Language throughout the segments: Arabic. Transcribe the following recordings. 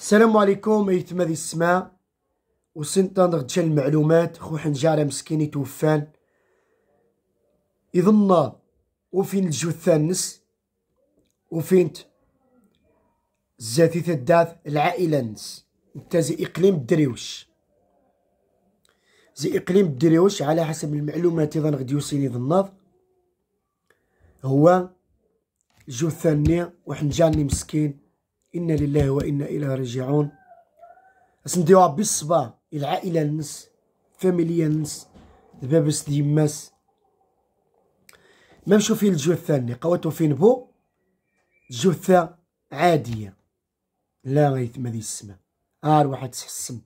السلام عليكم ايتما ذي السماء وسنت نرجع المعلومات خو حنجارة مسكين يتوفان يظن وفين الجثة نس وفين زاتي تداث العائلة نس انت زي اقليم الدريوش زي اقليم الدريوش على حسب المعلومات اذا غدي يوصلني ظناض هو جثاني وحنجاني مسكين إنا لله وإنا إليه راجعون أسنديوها بالصبا الصبا العائلة نس فاميليا نس البابس ديماس ما مشو فيه الجو الثانية قواتو فين بو جثة عادية لا غيث ما ذي السما ار واحد تحسم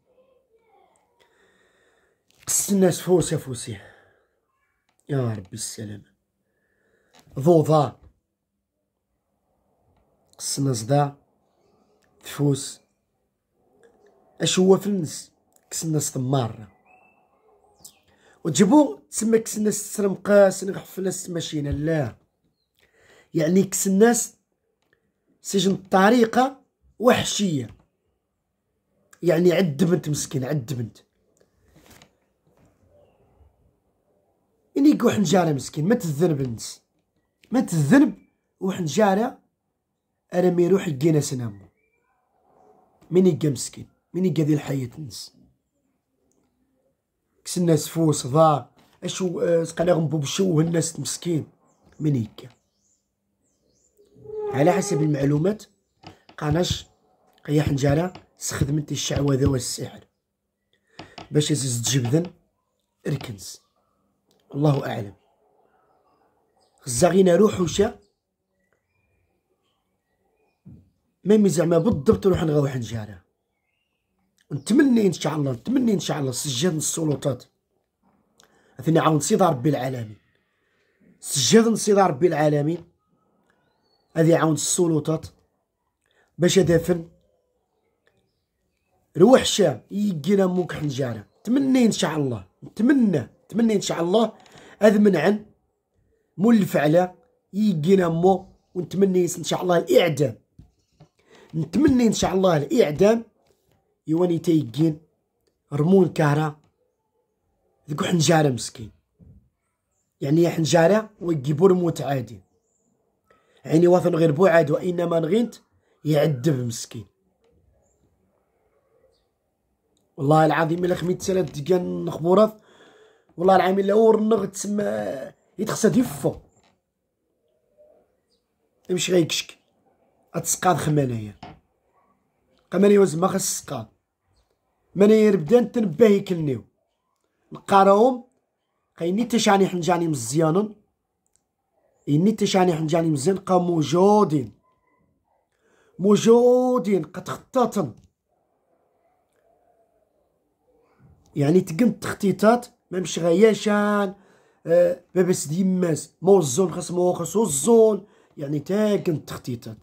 قس الناس فوسة فوسه يا ربي السلام ضوضاء قس الناس ضاع تفوس اش هو فلنس كسنا استمار وتجيبو تسمى كسنا تسرمقاس نغفل ماشينا لا يعني كسنا سجن الطريقه وحشيه يعني عد بنت مسكين عد بنت إني يعني يقو حنجارة مسكين ما تذنب النس ما تذنب وحنجارة أنا ميروح يجينا سنامو من يقى مسكين من يقى ذي الحياة نس كس الناس فوس ضاع اشو آه، سقنا غنبوب شو الناس مسكين من يقى على حسب المعلومات قناش قيا حنجرة استخدمت الشعوذة والسحر باش يزز تجبدن اركنز الله أعلم روحو شا ميمي زعما بالضبط نروح نغاو واحد الجاره نتمنى ان شاء الله نتمنى ان شاء الله سجاد السلطات اثني عاون سيد ربي العالمين سجاد سيدي ربي العالمين هذي يعاون السلطات باش دافن روح شام يقينا موك حنجاره نتمنى ان شاء الله نتمنى نتمنى ان شاء الله من عن مول الفعله يقينا مو ونتمنى ان شاء الله الاعدام نتمنى ان شاء الله الاعدام يواني تيقين رمون كهرة ذكو حنجارة مسكين يعني يا حنجارة ويقبور موت عادي عيني واثن غير بعد وإنما نغنت يعذب مسكين والله العظيم الا خميت ثلاث دقان نخبورات والله العظيم الا اور نغت تسمى يتخسد يفو يمشي غيكشك اتسقاد خمانايا قماني ما خص سقا ماني ربدان تنبه يكلنيو نقاراهم قيني تشاني حنجاني مزيانون إني تشاني حنجاني مزيان قا موجودين موجودين قد خطاطن يعني تقن تخطيطات ما مش غياشان آه باباس ديماس مو الزون خصمو خصو الزون يعني تاكن تخطيطات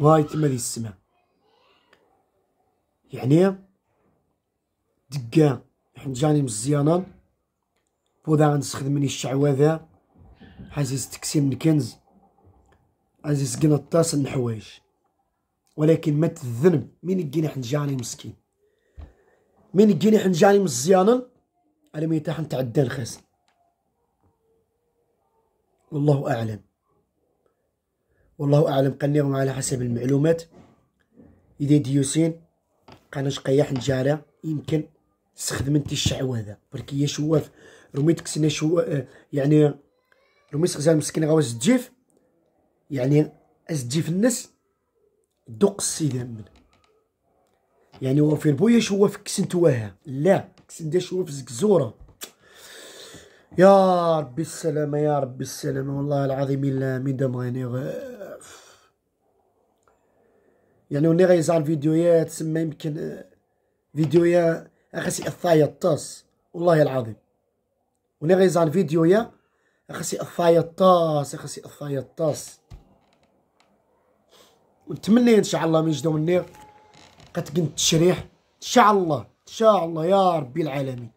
وهاي تما ذي السماء يعني دقا حنجاني مزيانا بودا غنستخدم مني الشعواذة عزيز تكسي من كنز عزيز قنا الطاس الحوايج ولكن مات الذنب من قيني حنجاني مسكين من قيني حنجاني مزيانا انا ميتا حنتعدى الخاسر والله أعلم والله اعلم قنيهم على حسب المعلومات اذا ديوسين قناة قياح الجارة يمكن استخدمت الشعوذة هذا بركي شواف رميت كسنا شو يعني رميت غزال مسكين غاوز الجيف يعني الجيف الناس دوق السيدة من يعني هو في البويا شواف كسن تواها لا كسن دا شواف زكزورة يا ربي السلامة يا ربي السلامة والله العظيم إلا من دمغيني يعني وني غيزع الفيديوهات تسمى يمكن آه، فيديويا اخسي الثايا الطاس والله العظيم وني غيزع فيديويا اخسي الثايا الطاس اخسي الثايا الطاس ونتمنى ان شاء الله من جدو مني قتقن التشريح ان شاء الله ان شاء الله يا ربي العالمين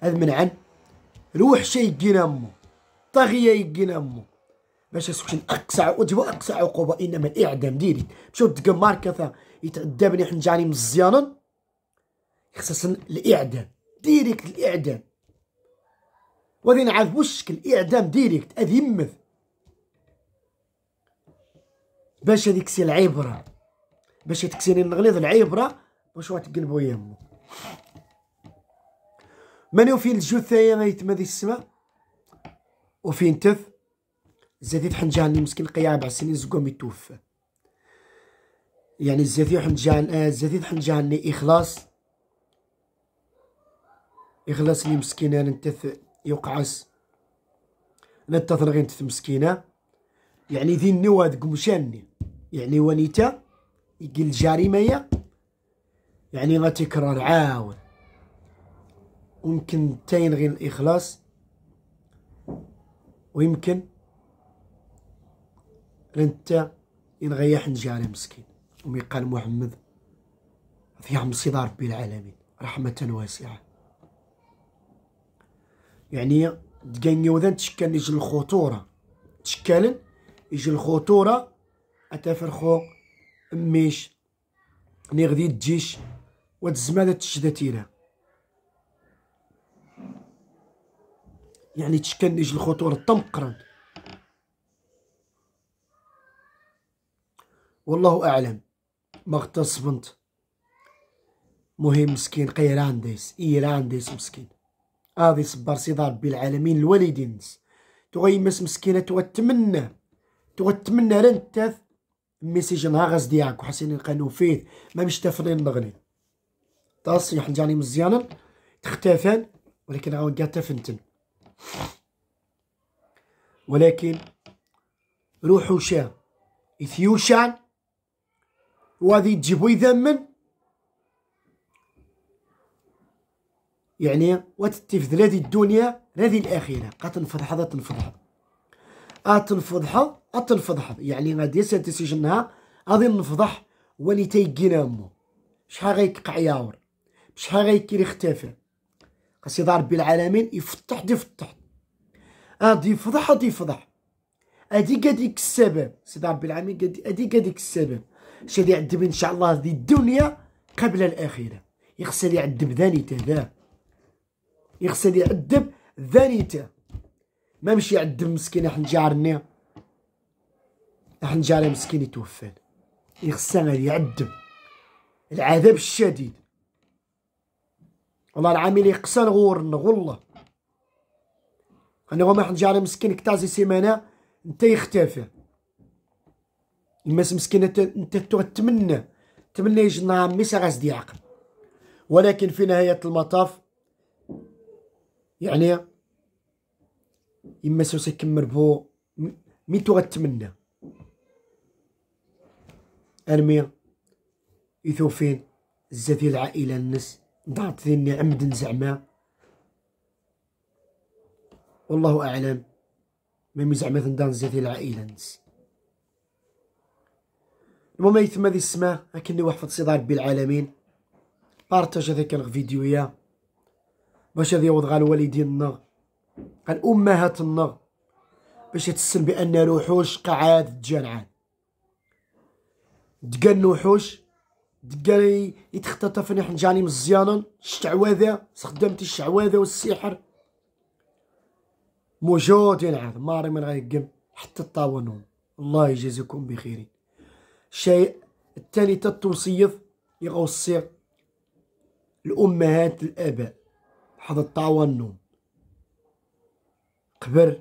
هذا من عن روح شي يقينا امه طاغيه يقينا امه باش سبحان اقصى وجبوا اقصى عقوبه انما الاعدام ديري مشاو الدقمار ماركه يتعذبني بني حنجاني مزيانا خصوصا الاعدام ديريكت الاعدام وغادي نعرفوا الشكل الاعدام ديريكت هذه باش هذيك سي العبره باش تكسيني نغليظ العبره واش تقلبو يمو من وفين الجثه يا ميت ما السما وفين تث الزثي حنجان اللي مسكين قيا ربع سنين زقوم يتوفى يعني الزثي حنجان آه، الزثي حنجان اللي إخلاص إخلاص اللي انا ننتث يقعس ننتث غير نتث مسكينة يعني ذي النوى ذق مشاني يعني ونيتا يقل جريمة يعني ما تكرر عاود ويمكن تاين غير الإخلاص ويمكن إن غياح نجاري مسكين وميقال قال محمد في عمصي ربي العالمين رحمة واسعة يعني دقان وذن تشكل يجي الخطورة تشكل يجي الخطورة أتفرخو ميش ني غدي تجيش وتزمادة تشدا يعني تشكل يجي الخطورة تمقرن والله أعلم ما بنت مهم مسكين قيرانديس ايرانديس مسكين هذه صبر سيدي ربي العالمين الوالدين تغيمس مسكينة تغتمنى توتمنى رنتاث ميسيج نهار غاز ديالك وحسين القانون فيه ما مش تفرين نغني تصيح جاني مزيانا تختفان ولكن عاود كاع تفنتن ولكن روحو شان إثيوشان وغادي تجيبو يثمن يعني وتتفذل هذه الدنيا هذه الآخرة قتنفضح هذا تنفضح أتنفضح أتنفضح يعني غادي سنتسي جنها غادي نفضح ولي تيقينا أمو شحال غيكقع ياور شحال غيكير يختفي قصيدة ربي العالمين يفتح دي يفتح غادي يفضح غادي يفضح هادي قاديك السبب سيدي ربي العالمين قادي هادي قاديك السبب شي اللي يعذب ان شاء الله هذه الدنيا قبل الاخره يغسل يعذب ذانيته ذا يغسل يعذب ذانيته ما مشي يعذب مسكين احنا حنجاري مسكين يتوفى يخسر يعذب العذاب الشديد والله العامل يقصر غور والله انا وما حنجاري مسكين كتازي سيمانه انت يختفي الناس مسكينة انت تتمنى تمنى يجنا ميسا غاز دي عقل ولكن في نهاية المطاف يعني يما سوسي كمر بو تو غتمنى أرميا يثوفين زاتي العائلة النس ضعت ذني عمد زعما والله أعلم ما زعما تندان زاتي العائلة النس المهم يتم هذه السماء كني وحفظ سيدي ربي العالمين بارتاج هذا كان يا باش هذا الوالدين النغ قال امهات امهاتنا باش يتسل بان الوحوش قعاد تجانعان دقان الوحوش دقان يتختطفني جاني مزيانا الشعواذه استخدمت الشعواذه والسحر موجود ينعاد ماري من غيقم حتى الطاونون الله يجازيكم بخير شيء الثالثة التوصيف يغوصي الأمهات الآباء حظ الطاوة النوم قبر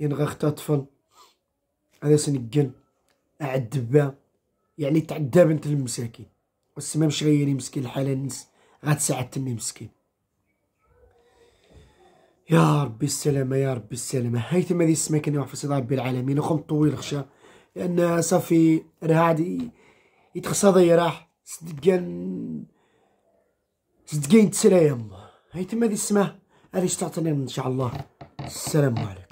ينغى اختطفن هذا سنقن أعدبا يعني تعدى بنت المساكين والسما مش غيري مسكين الحالة نس تمي مسكين يا ربي السلامة يا ربي السلامة هاي تما هذه السماكنة وحفظ ربي العالمين وخم طويل خشا لان صافي راه عاد ضي راح صدقان صدقان تسرا يما هاي تما دي السماء هذه تعطينا ان شاء الله السلام عليكم